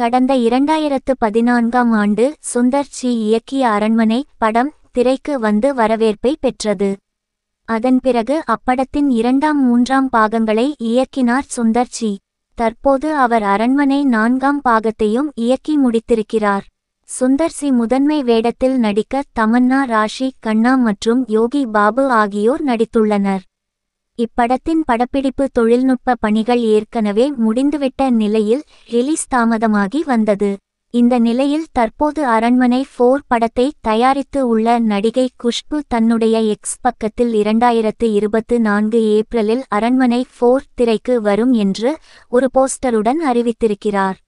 கடந்த இரண்டாயிரத்து பதினான்காம் ஆண்டு சுந்தர் சி இயக்கிய அரண்மனை படம் திரைக்கு வந்து வரவேற்பை பெற்றது அதன் பிறகு அப்படத்தின் இரண்டாம் மூன்றாம் பாகங்களை இயக்கினார் சுந்தர் சி தற்போது அவர் அரண்மனை நான்காம் பாகத்தையும் இயக்கி முடித்திருக்கிறார் சுந்தர் சி முதன்மை வேடத்தில் நடிக்க தமன்னா ராஷி கண்ணா மற்றும் யோகி பாபு ஆகியோர் நடித்துள்ளனர் இப்படத்தின் படப்பிடிப்பு தொழில்நுட்ப பணிகள் ஏற்கனவே முடிந்துவிட்ட நிலையில் ரிலீஸ் தாமதமாகி வந்தது இந்த நிலையில் தற்போது அரண்மனை ஃபோர் படத்தை தயாரித்து உள்ள நடிகை குஷ்பு தன்னுடைய எக்ஸ் பக்கத்தில் இரண்டாயிரத்து இருபத்து நான்கு ஏப்ரலில் அரண்மனை ஃபோர் திரைக்கு வரும் என்று ஒரு போஸ்டருடன் அறிவித்திருக்கிறார்